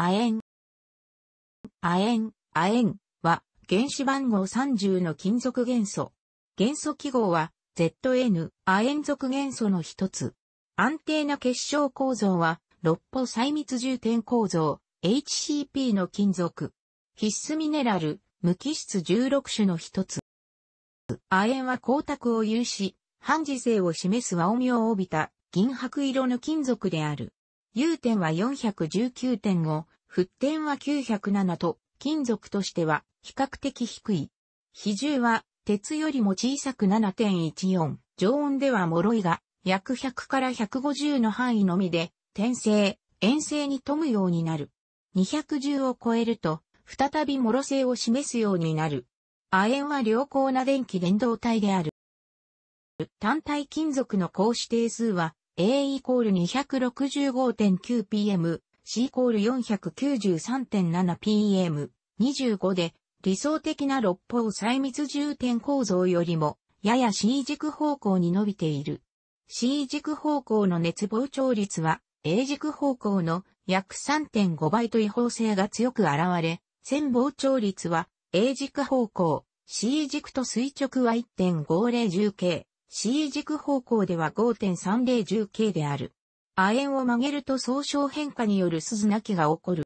亜鉛。亜鉛、亜鉛は原子番号30の金属元素。元素記号は ZN 亜鉛属元素の一つ。安定な結晶構造は六歩細密重点構造 HCP の金属。必須ミネラル、無機質16種の一つ。亜鉛は光沢を有し、半磁性を示す和音を帯びた銀白色の金属である。融点は419.5、沸点は907と、金属としては比較的低い。比重は鉄よりも小さく7.14。常温では脆いが、約100から150の範囲のみで、転生、遠征に富むようになる。210を超えると、再び脆性を示すようになる。亜鉛は良好な電気伝導体である。単体金属の格子定数は A イコール 265.9pm、C イコール 493.7pm、25で、理想的な六方細密重点構造よりも、やや C 軸方向に伸びている。C 軸方向の熱膨張率は、A 軸方向の約3.5倍と違法性が強く現れ、線膨張率は A 軸方向、C 軸と垂直は1.50 10K、C 軸方向では 5.3010K である。亜鉛を曲げると総称変化による鈴なきが起こる。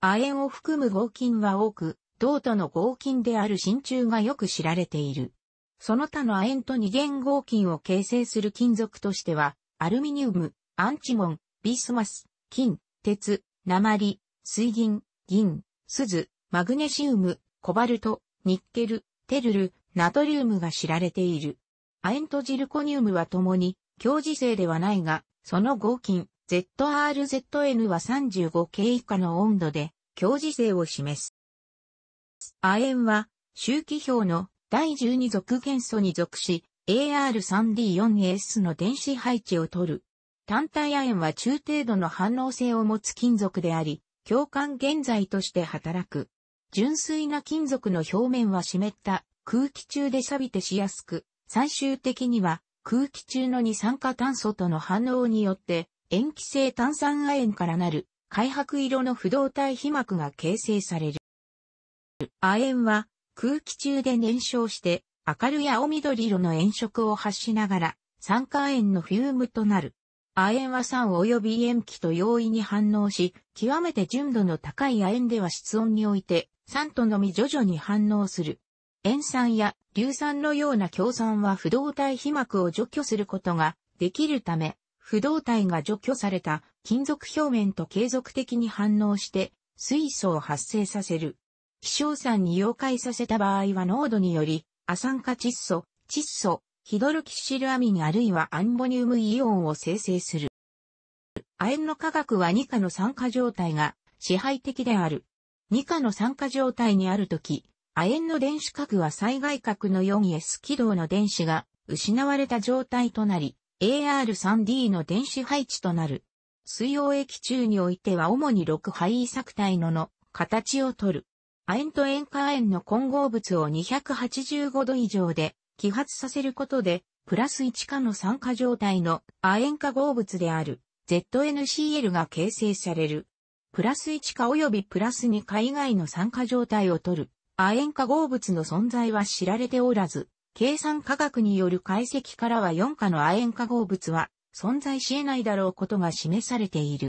亜鉛を含む合金は多く、銅との合金である真鍮がよく知られている。その他の亜鉛と二元合金を形成する金属としては、アルミニウム、アンチモン、ビスマス、金、鉄、鉛、水銀、銀、鈴、マグネシウム、コバルト、ニッケル、テルル、ナトリウムが知られている。亜鉛とジルコニウムは共に、強磁性ではないが、その合金、ZRZN は 35K 以下の温度で、強磁性を示す。亜鉛は、周期表の第12属元素に属し、AR3D4S の電子配置を取る。単体亜鉛は中程度の反応性を持つ金属であり、共感現在として働く。純粋な金属の表面は湿った空気中で錆びてしやすく、最終的には空気中の二酸化炭素との反応によって塩基性炭酸亜鉛からなる開白色の不動体皮膜が形成される。亜鉛は空気中で燃焼して明るい青緑色の炎色を発しながら酸化亜鉛のフュームとなる。亜鉛は酸及び塩基と容易に反応し、極めて純度の高い亜鉛では室温において酸とのみ徐々に反応する。塩酸や硫酸のような強酸は不動体皮膜を除去することができるため、不動体が除去された金属表面と継続的に反応して水素を発生させる。希少酸に溶解させた場合は濃度により、亜酸化窒素、窒素、ヒドロキシルアミンあるいはアンボニウムイオンを生成する。亜鉛の化学は2価の酸化状態が支配的である。2価の酸化状態にあるとき、亜鉛の電子核は災害核の 4S 軌道の電子が失われた状態となり、AR3D の電子配置となる。水溶液中においては主に6灰作体のの形をとる。亜鉛と塩化亜鉛の混合物を285度以上で揮発させることで、プラス1化の酸化状態の亜鉛化合物である ZNCL が形成される。プラス1化及びプラス2化以外の酸化状態をとる。亜鉛化合物の存在は知られておらず、計算科学による解析からは4価の亜鉛化合物は存在し得ないだろうことが示されている。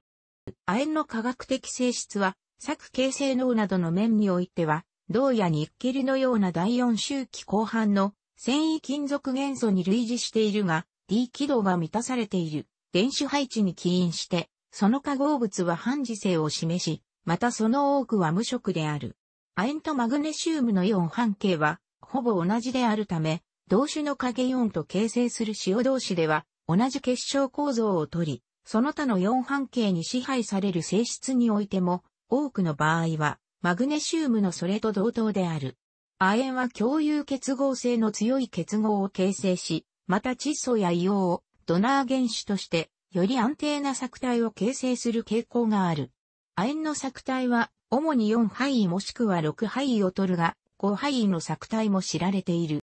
亜鉛の科学的性質は、作形性能などの面においては、銅やニッケルのような第4周期後半の繊維金属元素に類似しているが、D 軌道が満たされている電子配置に起因して、その化合物は半磁性を示し、またその多くは無色である。亜鉛とマグネシウムのイオン半径は、ほぼ同じであるため、同種の影イオンと形成する塩同士では、同じ結晶構造をとり、その他のイオン半径に支配される性質においても、多くの場合は、マグネシウムのそれと同等である。亜鉛は共有結合性の強い結合を形成し、また窒素や硫黄をドナー原子として、より安定な作体を形成する傾向がある。亜鉛の作体は主に4範囲もしくは6範囲を取るが、5範囲の作体も知られている。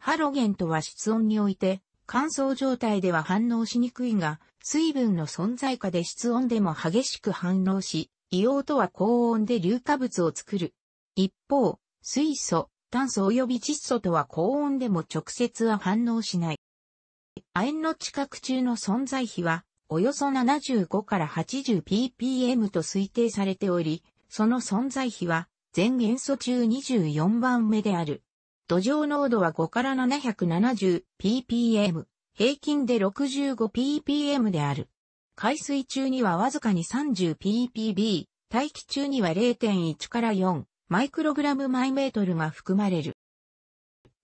ハロゲンとは室温において、乾燥状態では反応しにくいが、水分の存在下で室温でも激しく反応し、硫黄とは高温で硫化物を作る。一方、水素、炭素及び窒素とは高温でも直接は反応しない。亜鉛の地殻中の存在比は、およそ75から 80ppm と推定されており、その存在比は、全元素中24番目である。土壌濃度は5から 770ppm、平均で 65ppm である。海水中にはわずかに 30ppb、大気中には0.1から4マイクログラム毎メートルが含まれる。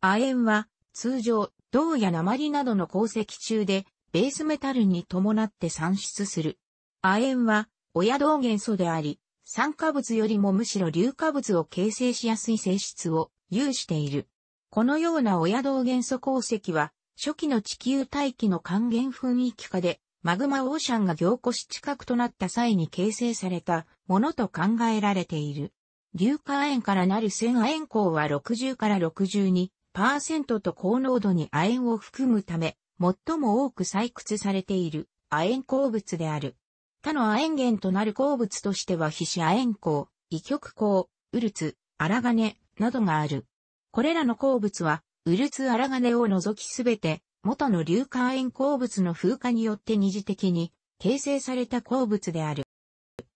亜鉛は通常、銅や鉛などの鉱石中でベースメタルに伴って産出する。亜鉛は親銅元素であり、酸化物よりもむしろ硫化物を形成しやすい性質を有している。このような親同元素鉱石は、初期の地球大気の還元雰囲気下で、マグマオーシャンが凝固し近くとなった際に形成されたものと考えられている。硫化亜鉛からなる線亜鉛鉱は60から62%と高濃度に亜鉛を含むため、最も多く採掘されている亜鉛鉱物である。他の亜鉛源となる鉱物としては皮脂亜鉛鉱、異極鉱、ウルツ、荒金などがある。これらの鉱物は、ウルツ荒金を除きすべて、元の硫化亜鉛鉱物の風化によって二次的に形成された鉱物である。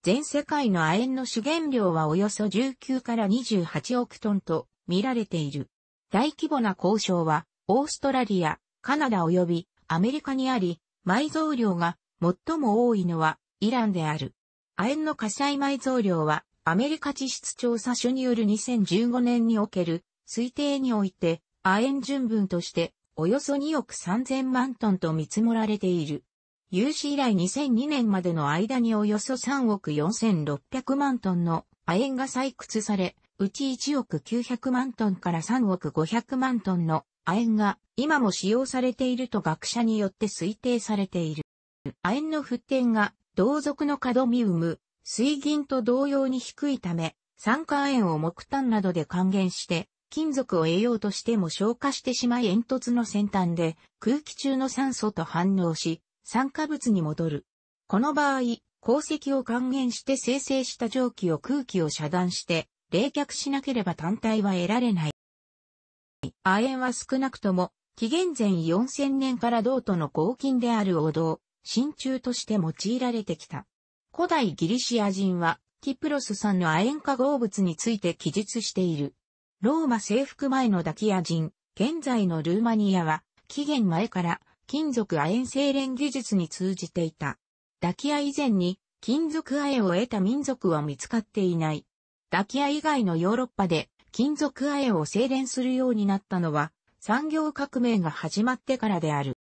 全世界の亜鉛の主原量はおよそ19から28億トンと見られている。大規模な交渉は、オーストラリア、カナダ及びアメリカにあり、埋蔵量が最も多いのはイランである。亜鉛の火災埋蔵量は、アメリカ地質調査所による2015年における推定において、亜鉛純分として、およそ2億3000万トンと見積もられている。有史以来2002年までの間におよそ3億4600万トンの亜鉛が採掘され、うち1億900万トンから3億500万トンの亜鉛が今も使用されていると学者によって推定されている。亜鉛の沸点が同族のカドミウム、水銀と同様に低いため、酸化塩を木炭などで還元して、金属を得ようとしても消化してしまい煙突の先端で空気中の酸素と反応し、酸化物に戻る。この場合、鉱石を還元して生成した蒸気を空気を遮断して冷却しなければ単体は得られない。亜鉛は少なくとも、紀元前4000年から銅との合金である王道、真鍮として用いられてきた。古代ギリシア人は、ティプロスさんの亜鉛化合物について記述している。ローマ征服前のダキア人、現在のルーマニアは、紀元前から金属亜鉛精錬技術に通じていた。ダキア以前に金属亜鉛を得た民族は見つかっていない。ダキア以外のヨーロッパで金属亜鉛を精錬するようになったのは産業革命が始まってからである。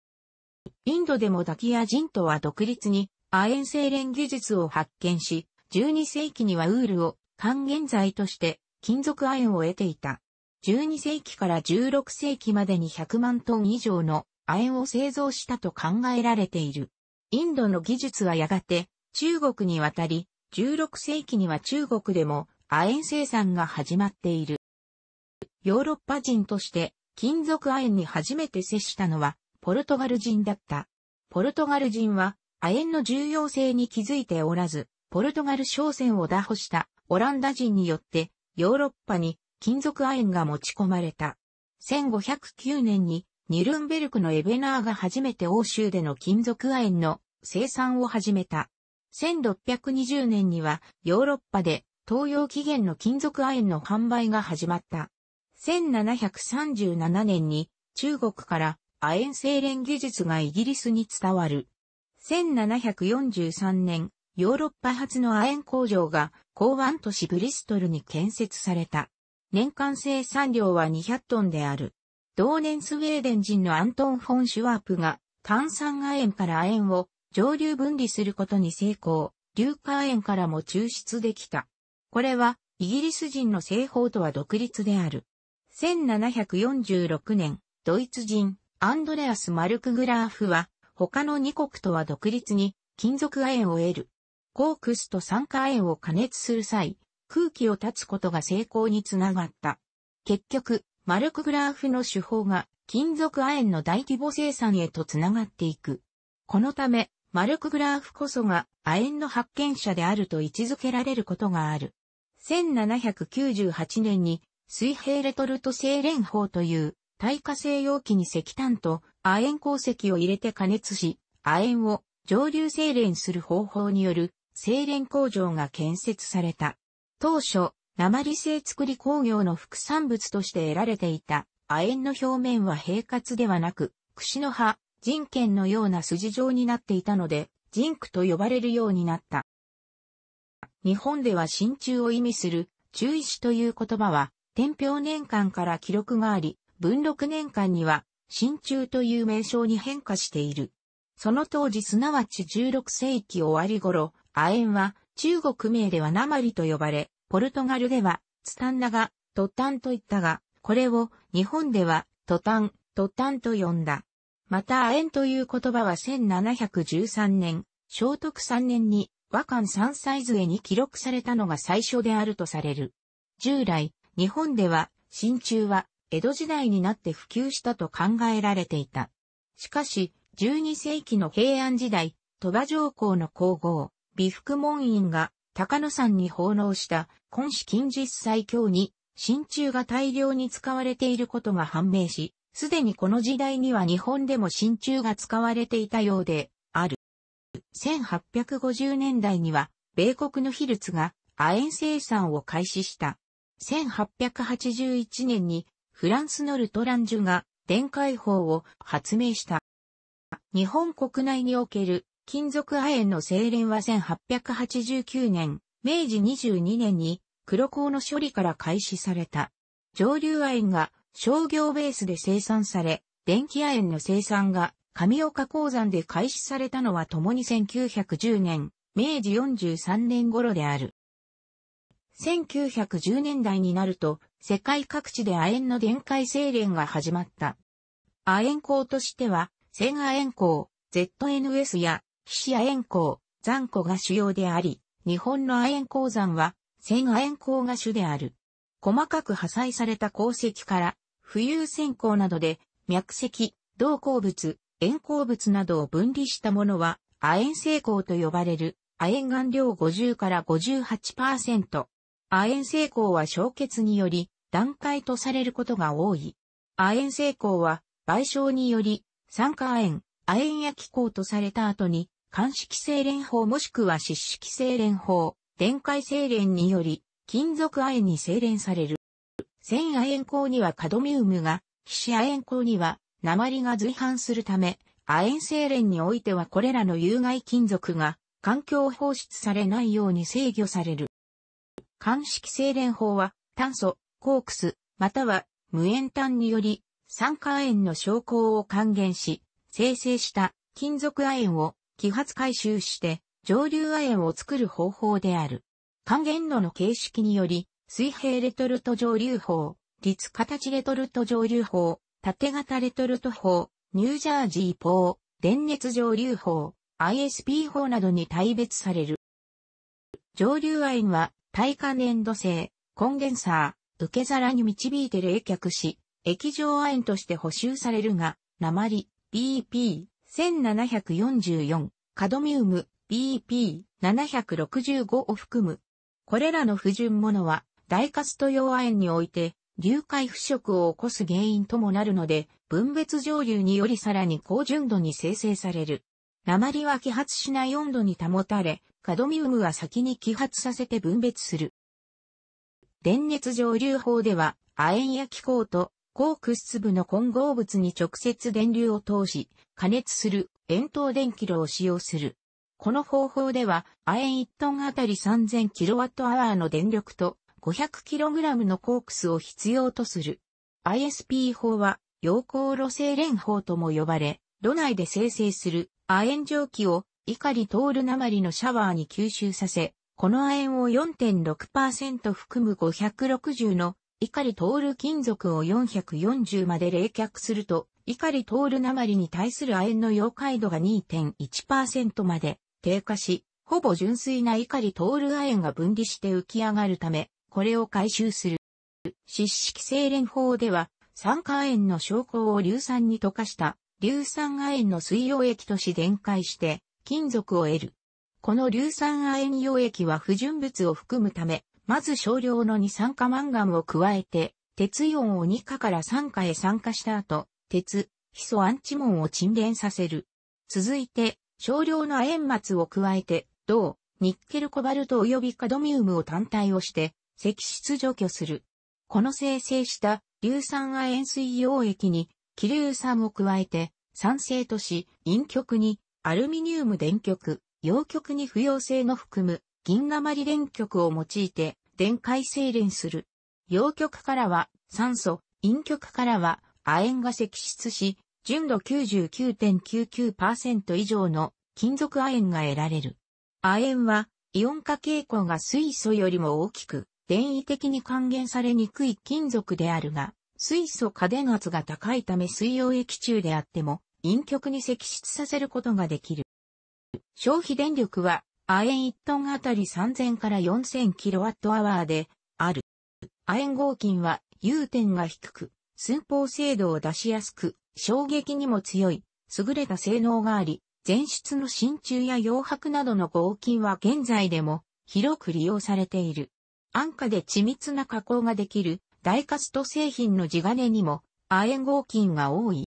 インドでもダキア人とは独立に亜鉛精錬技術を発見し、12世紀にはウールを還元剤として金属亜鉛を得ていた。12世紀から16世紀までに100万トン以上の亜鉛を製造したと考えられている。インドの技術はやがて中国に渡り、16世紀には中国でも亜鉛生産が始まっている。ヨーロッパ人として金属亜鉛に初めて接したのはポルトガル人だった。ポルトガル人は、亜鉛の重要性に気づいておらず、ポルトガル商船を打破したオランダ人によって、ヨーロッパに金属亜鉛が持ち込まれた。1509年にニルンベルクのエベナーが初めて欧州での金属亜鉛の生産を始めた。1620年にはヨーロッパで東洋起源の金属亜鉛の販売が始まった。1737年に中国から亜鉛精錬技術がイギリスに伝わる。1743年、ヨーロッパ初の亜鉛工場が港湾都市ブリストルに建設された。年間生産量は200トンである。同年スウェーデン人のアントン・フォン・シュワープが炭酸亜鉛から亜鉛を上流分離することに成功、硫化亜鉛からも抽出できた。これはイギリス人の製法とは独立である。1746年、ドイツ人、アンドレアス・マルクグラーフは、他の2国とは独立に、金属亜鉛を得る。コークスと酸化亜鉛を加熱する際、空気を断つことが成功につながった。結局、マルクグラーフの手法が、金属亜鉛の大規模生産へとつながっていく。このため、マルクグラーフこそが亜鉛の発見者であると位置づけられることがある。1798年に水平レトルト精錬法という耐火性容器に石炭と亜鉛鉱石を入れて加熱し、亜鉛を上流精錬する方法による精錬工場が建設された。当初、鉛製作り工業の副産物として得られていた亜鉛の表面は平滑ではなく、串の葉、人剣のような筋状になっていたので、ジンクと呼ばれるようになった。日本では真鍮を意味する、中石という言葉は、天平年間から記録があり、文禄年間には、真中という名称に変化している。その当時すなわち16世紀終わり頃、亜鉛は中国名では鉛と呼ばれ、ポルトガルではツタンナガ、トタンと言ったが、これを日本ではトタン、トタンと呼んだ。また亜鉛という言葉は1713年、聖徳3年に和漢三歳図絵に記録されたのが最初であるとされる。従来、日本では新中は江戸時代になって普及したと考えられていた。しかし、12世紀の平安時代、鳥羽上皇の皇后、美福門院が高野山に奉納した今子金実祭強に真鍮が大量に使われていることが判明し、すでにこの時代には日本でも真鍮が使われていたようである。1850年代には、米国のヒルツが亜鉛生産を開始した。1881年にフランスのルトランジュが電解法を発明した。日本国内における金属亜鉛の精錬は1889年、明治22年に黒鋼の処理から開始された。上流亜鉛が商業ベースで生産され、電気亜鉛の生産が上岡鉱山で開始されたのは共に1910年、明治43年頃である。1910年代になると、世界各地で亜鉛の電解精錬が始まった。亜鉛鉱としては、セ亜鉛鉱、ZNS や、岸亜鉛鉱、残鉱が主要であり、日本の亜鉛鉱山は、セ亜鉛鉱が主である。細かく破砕された鉱石から、浮遊線鉱などで、脈石、銅鉱物、塩鉱物などを分離したものは、亜鉛成鉱と呼ばれる、亜鉛含量50から58%、亜鉛成功は消欠により、段階とされることが多い。亜鉛成功は、賠償により、酸化亜鉛、亜鉛や気候とされた後に、乾式精錬法もしくは湿式精錬法、電解精錬により、金属亜鉛に精錬される。線亜鉛鋼にはカドミウムが、皮脂亜鉛鋼には、鉛が随伴するため、亜鉛精錬においてはこれらの有害金属が、環境放出されないように制御される。乾式精錬法は、炭素、コークス、または無塩炭により、酸化亜鉛の昇降を還元し、生成した金属亜鉛を揮発回収して上流亜鉛を作る方法である。還元炉の形式により、水平レトルト上流法、立形レトルト上流法、縦型レトルト法、ニュージャージー法、電熱上流法、ISP 法などに大別される。上流亜鉛は耐火粘土製、コンデンサー、受け皿に導いて冷却し、液状亜鉛として補修されるが、鉛、BP、1744、カドミウム、BP、765を含む。これらの不純物は、大カスト用亜鉛において、流解腐食を起こす原因ともなるので、分別蒸留によりさらに高純度に生成される。鉛は揮発しない温度に保たれ、カドミウムは先に揮発させて分別する。電熱蒸留法では、亜鉛や気候と高屈質部の混合物に直接電流を通し、加熱する円筒電気炉を使用する。この方法では、亜鉛1トンあたり 3000kWh の電力と 500kg のコークスを必要とする。ISP 法は、陽光炉精錬法とも呼ばれ、炉内で生成する亜鉛蒸気を碇徹通る鉛のシャワーに吸収させ、この亜鉛を4.6%含む560の碇る金属を440まで冷却すると、碇徹通る鉛に対する亜鉛の溶解度が2.1%まで低下し、ほぼ純粋な碇る亜鉛が分離して浮き上がるため、これを回収する。湿式精錬法では、酸化亜鉛の昇降を硫酸に溶かした、硫酸亜鉛の水溶液とし電解して、金属を得る。この硫酸亜鉛溶液は不純物を含むため、まず少量の二酸化マンガンを加えて、鉄イオンを2価から3価へ酸化した後、鉄、ヒ素アンチモンを沈殿させる。続いて、少量の亜鉛末を加えて、銅、ニッケルコバルト及びカドミウムを単体をして、石質除去する。この生成した硫酸亜鉛水溶液に、気硫酸を加えて、酸性とし、陰極にアルミニウム電極、陽極に不溶性の含む銀鉛電極を用いて電解精錬する。陽極からは酸素、陰極からは亜鉛が析出し、純度99.99%以上の金属亜鉛が得られる。亜鉛はイオン化傾向が水素よりも大きく、電位的に還元されにくい金属であるが、水素過電圧が高いため水溶液中であっても、陰極に積出させることができる。消費電力は亜鉛1トンあたり3000から4 0 0 0アワーである。亜鉛合金は融点が低く、寸法精度を出しやすく、衝撃にも強い、優れた性能があり、前出の真鍮や洋白などの合金は現在でも広く利用されている。安価で緻密な加工ができる、ダイカスト製品の地金にも亜鉛合金が多い。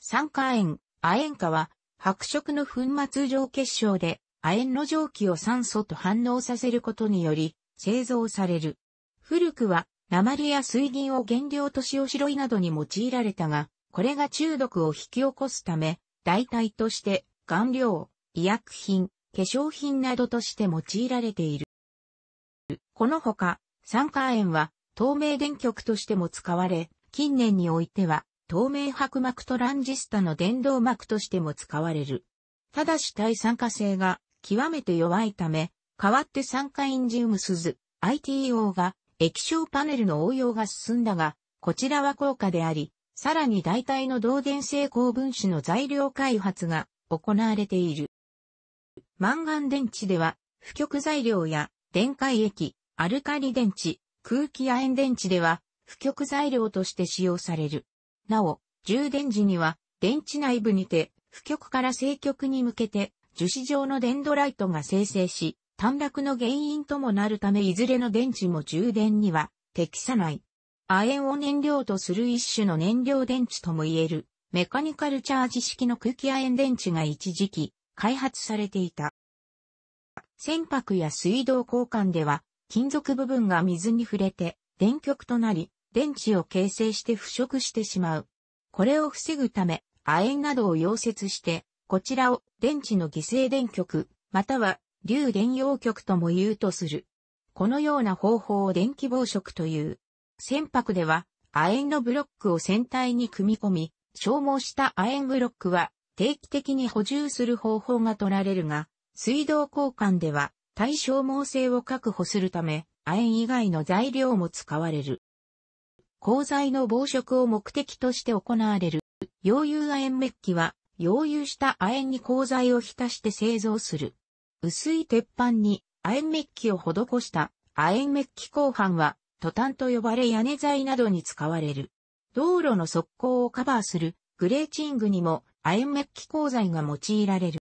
酸化塩、亜塩化は、白色の粉末上結晶で、亜塩の蒸気を酸素と反応させることにより、製造される。古くは、鉛や水銀を原料と塩白いなどに用いられたが、これが中毒を引き起こすため、代替として、顔料、医薬品、化粧品などとして用いられている。このほか、酸化塩は透明電極としても使われ、近年においては透明白膜トランジスタの電動膜としても使われる。ただし耐酸化性が極めて弱いため、代わって酸化インジウム鈴 ITO が液晶パネルの応用が進んだが、こちらは効果であり、さらに代替の導電性高分子の材料開発が行われている。マンガン電池では、不極材料や電解液、アルカリ電池、空気亜鉛電池では、不極材料として使用される。なお、充電時には電池内部にて、負極から正極に向けて樹脂状のデンドライトが生成し、短絡の原因ともなるためいずれの電池も充電には適さない。亜鉛を燃料とする一種の燃料電池とも言える、メカニカルチャージ式の空気亜鉛電池が一時期開発されていた。船舶や水道交換では、金属部分が水に触れて電極となり、電池を形成して腐食してしまう。これを防ぐため、亜鉛などを溶接して、こちらを電池の犠牲電極、または流電溶極とも言うとする。このような方法を電気防食という。船舶では、亜鉛のブロックを船体に組み込み、消耗した亜鉛ブロックは定期的に補充する方法が取られるが、水道交換では対消耗性を確保するため、亜鉛以外の材料も使われる。鋼材の防食を目的として行われる。溶融亜鉛メッキは、溶融した亜鉛に鋼材を浸して製造する。薄い鉄板に亜鉛メッキを施した亜鉛メッキ鋼板は、トタンと呼ばれ屋根材などに使われる。道路の側溝をカバーするグレーチングにも亜鉛メッキ鋼材が用いられる。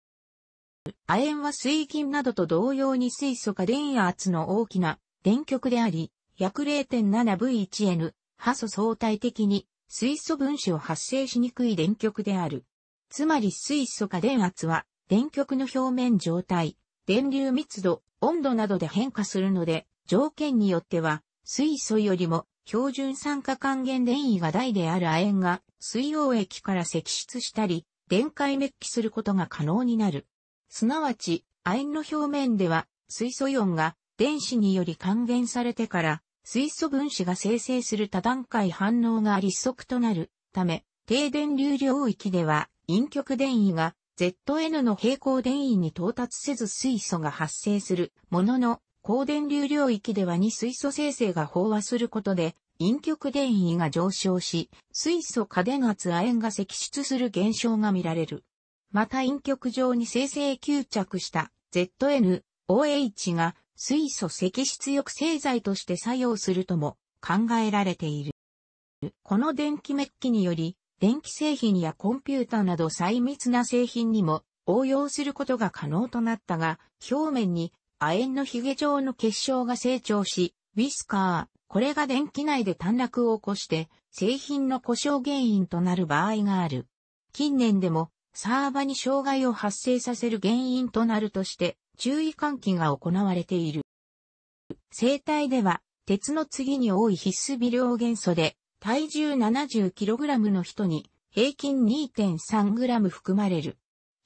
亜鉛は水銀などと同様に水素か電圧の大きな電極であり、約 0.7V1N 波素相対的に水素分子を発生しにくい電極である。つまり水素か電圧は電極の表面状態、電流密度、温度などで変化するので、条件によっては水素よりも標準酸化還元電位が大である亜鉛が水溶液から析出したり、電解滅起することが可能になる。すなわち、亜鉛の表面では水素イオンが電子により還元されてから水素分子が生成する多段階反応が立足となるため、低電流領域では陰極電位が ZN の平行電位に到達せず水素が発生するものの、高電流領域では二水素生成が飽和することで、陰極電位が上昇し、水素過電圧亜鉛が積出する現象が見られる。また陰極上に生成吸着した ZN、OH が水素積出抑制剤として作用するとも考えられている。この電気メッキにより、電気製品やコンピュータなど細密な製品にも応用することが可能となったが、表面に亜鉛のヒゲ状の結晶が成長し、ウィスカー、これが電気内で短絡を起こして、製品の故障原因となる場合がある。近年でも、サーバに障害を発生させる原因となるとして、注意喚起が行われている。生体では、鉄の次に多い必須微量元素で、体重 70kg の人に平均 2.3g 含まれる。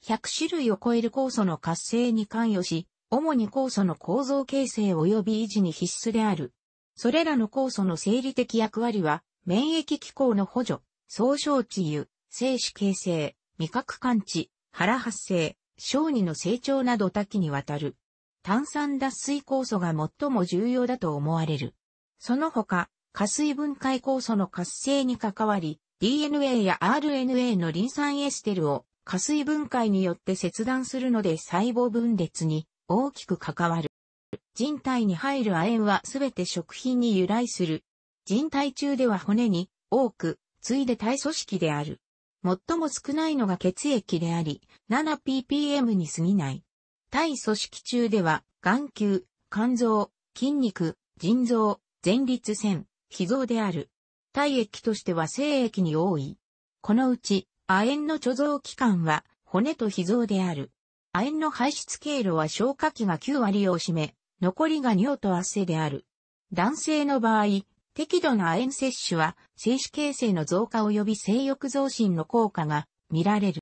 100種類を超える酵素の活性に関与し、主に酵素の構造形成及び維持に必須である。それらの酵素の生理的役割は、免疫機構の補助、総称治癒、精子形成、味覚感知、腹発生、小児の成長など多岐にわたる。炭酸脱水酵素が最も重要だと思われる。その他、加水分解酵素の活性に関わり、DNA や RNA のリン酸エステルを加水分解によって切断するので細胞分裂に大きく関わる。人体に入る亜鉛はすべて食品に由来する。人体中では骨に多く、ついで体組織である。最も少ないのが血液であり、7ppm に過ぎない。体組織中では、眼球、肝臓、筋肉、腎臓、前立腺、脾臓である。体液としては精液に多い。このうち、亜鉛の貯蔵期間は、骨と脾臓である。亜鉛の排出経路は消化器が9割を占め、残りが尿と汗である。男性の場合、適度な亜鉛摂取は、精子形成の増加及び性欲増進の効果が見られる。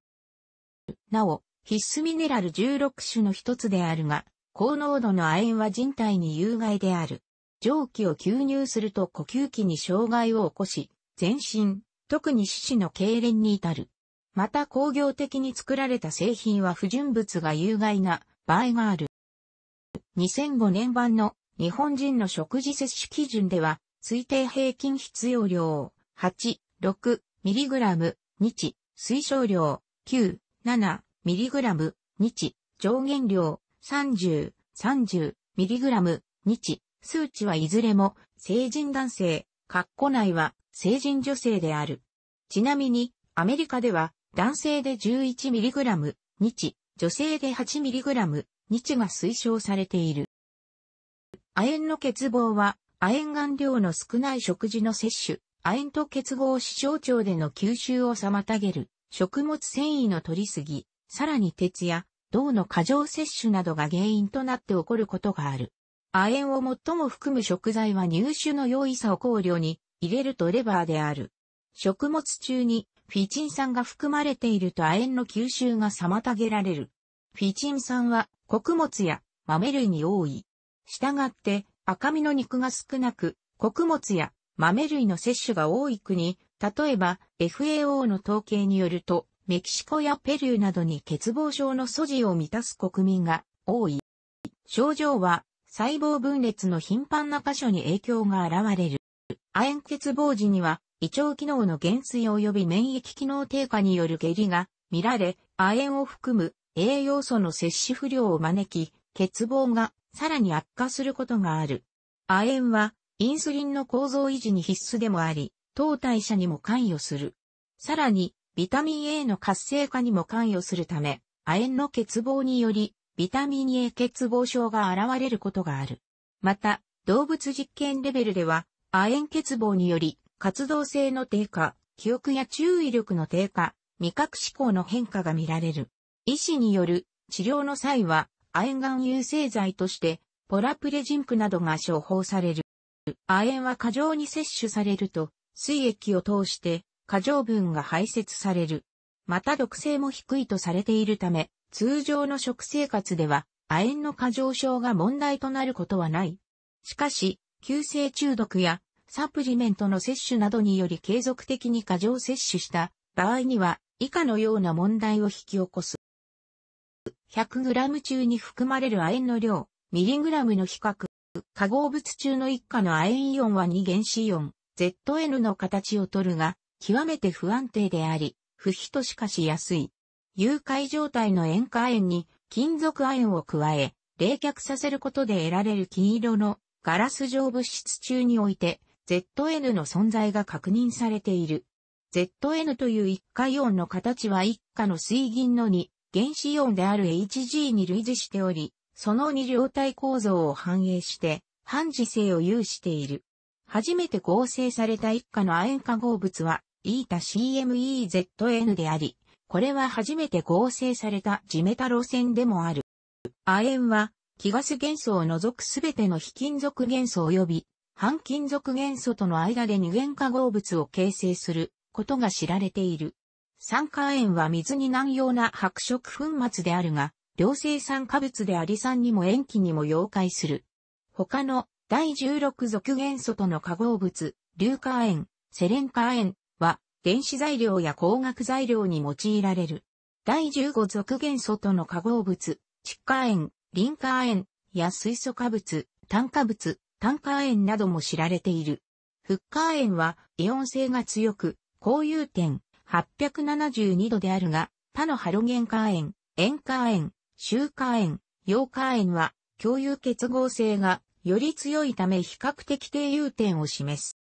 なお、必須ミネラル16種の一つであるが、高濃度の亜鉛は人体に有害である。蒸気を吸入すると呼吸器に障害を起こし、全身、特に四肢の痙攣に至る。また工業的に作られた製品は不純物が有害な場合がある。2005年版の日本人の食事摂取基準では、推定平均必要量、8、6mg 日、推奨量、9、7mg 日、上限量、30、30mg 日、数値はいずれも成人男性、括弧内は成人女性である。ちなみに、アメリカでは男性で 11mg 日、女性で 8mg 日が推奨されている。亜鉛の欠乏は亜鉛含量の少ない食事の摂取、亜鉛と結合し小腸での吸収を妨げる、食物繊維の取りすぎ、さらに鉄や銅の過剰摂取などが原因となって起こることがある。亜鉛を最も含む食材は入手の容易さを考慮に入れるとレバーである。食物中にフィチン酸が含まれていると亜鉛の吸収が妨げられる。フィチン酸は穀物や豆類に多い。したがって赤身の肉が少なく、穀物や豆類の摂取が多い国、例えば FAO の統計によると、メキシコやペルーなどに欠乏症の素地を満たす国民が多い。症状は細胞分裂の頻繁な箇所に影響が現れる。亜鉛欠乏時には胃腸機能の減衰及び免疫機能低下による下痢が見られ、亜鉛を含む栄養素の摂取不良を招き、欠乏がさらに悪化することがある。亜鉛は、インスリンの構造維持に必須でもあり、糖代謝にも関与する。さらに、ビタミン A の活性化にも関与するため、亜鉛の欠乏により、ビタミン A 欠乏症が現れることがある。また、動物実験レベルでは、亜鉛欠乏により、活動性の低下、記憶や注意力の低下、味覚思考の変化が見られる。医師による治療の際は、亜鉛含有製剤として、ポラプレジンクなどが処方される。亜鉛は過剰に摂取されると、水液を通して過剰分が排泄される。また毒性も低いとされているため、通常の食生活では亜鉛の過剰症が問題となることはない。しかし、急性中毒やサプリメントの摂取などにより継続的に過剰摂取した場合には以下のような問題を引き起こす。100g 中に含まれる亜鉛の量、ミリグラムの比較。化合物中の一価の亜鉛イオンは2原子イオン、ZN の形をとるが、極めて不安定であり、不比としかし安い。融解状態の塩化亜鉛に金属亜鉛を加え、冷却させることで得られる金色のガラス状物質中において、ZN の存在が確認されている。ZN という一価イオンの形は一価の水銀の2原子イオンである Hg に類似しており、その二両体構造を反映して、半磁性を有している。初めて合成された一家の亜鉛化合物は、イータ CMEZN であり、これは初めて合成されたジメタ路線でもある。亜鉛は、気ガス元素を除くすべての非金属元素及び、半金属元素との間で二元化合物を形成することが知られている。酸化塩は水に難用な白色粉末であるが、良性酸化物であり酸にも塩基にも溶解する。他の第16属元素との化合物、硫化塩、セレン化塩は電子材料や光学材料に用いられる。第15属元素との化合物、窒化塩、リン化塩や水素化物、炭化物、炭化塩なども知られている。フッ化塩はイオン性が強く、高融点、872度であるが、他のハロゲンカー塩、塩化塩、周化塩、溶化塩は共有結合性がより強いため比較的低融点を示す。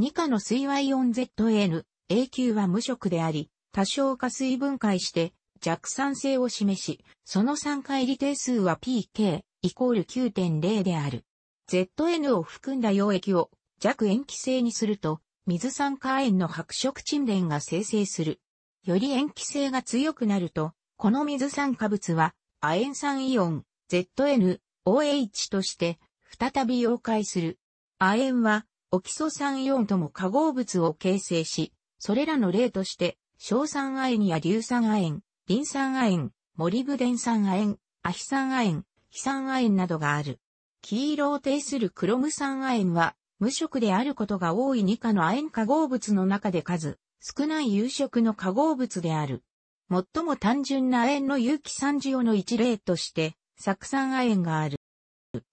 2価の水和イオン ZN、a q は無色であり、多少化水分解して弱酸性を示し、その酸化入定数は pk イコール9.0である。ZN を含んだ溶液を弱塩基性にすると、水酸化塩の白色沈殿が生成する。より塩基性が強くなると、この水酸化物は、亜塩酸イオン、ZN、OH として、再び溶解する。亜塩は、オキソ酸イオンとも化合物を形成し、それらの例として、硝酸亜鉛や硫酸亜鉛、リン酸亜鉛、モリブデン酸亜鉛、アヒ酸亜鉛、ヒ酸亜鉛などがある。黄色を呈するクロム酸亜鉛は、無色であることが多い以価の亜鉛化合物の中で数、少ない有色の化合物である。最も単純な亜鉛の有機酸塩の一例として、酢酸亜鉛がある。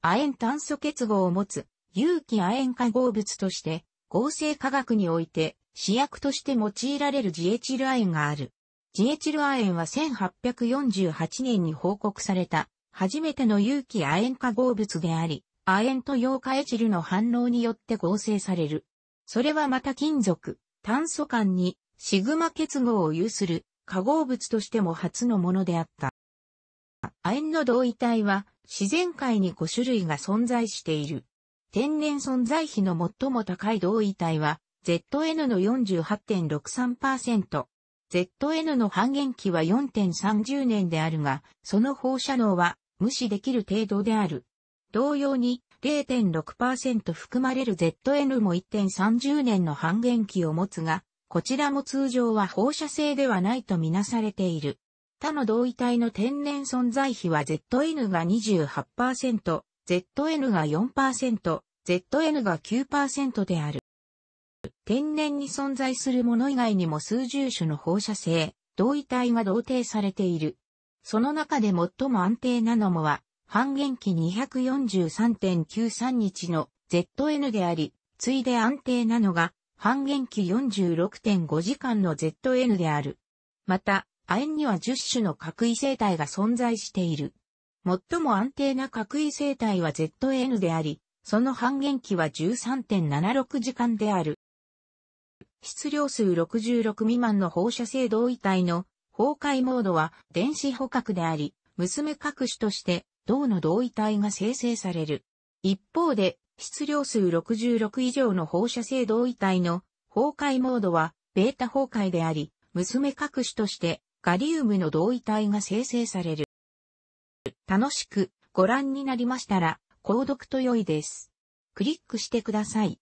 亜鉛炭素結合を持つ有機亜鉛化合物として、合成化学において試薬として用いられるジエチル亜鉛がある。ジエチル亜鉛は1848年に報告された初めての有機亜鉛化合物であり、亜鉛と溶ウ化エチルの反応によって合成される。それはまた金属、炭素間にシグマ結合を有する化合物としても初のものであった。亜鉛の同位体は自然界に5種類が存在している。天然存在比の最も高い同位体は ZN の48.63%。ZN の半減期は4.30年であるが、その放射能は無視できる程度である。同様に0.6%含まれる ZN も1.30年の半減期を持つが、こちらも通常は放射性ではないとみなされている。他の同位体の天然存在比は ZN が28%、ZN が4%、ZN が9%である。天然に存在するもの以外にも数十種の放射性、同位体が同定されている。その中で最も安定なのもは、半減期243.93日の ZN であり、ついで安定なのが、半減期46.5時間の ZN である。また、亜鉛には10種の核異性体が存在している。最も安定な核異性体は ZN であり、その半減期は13.76時間である。質量数66未満の放射性同位体の崩壊モードは電子捕獲であり、娘各種として銅の同位体が生成される。一方で、質量数66以上の放射性同位体の崩壊モードは、ベータ崩壊であり、娘隠しとして、ガリウムの同位体が生成される。楽しくご覧になりましたら、購読と良いです。クリックしてください。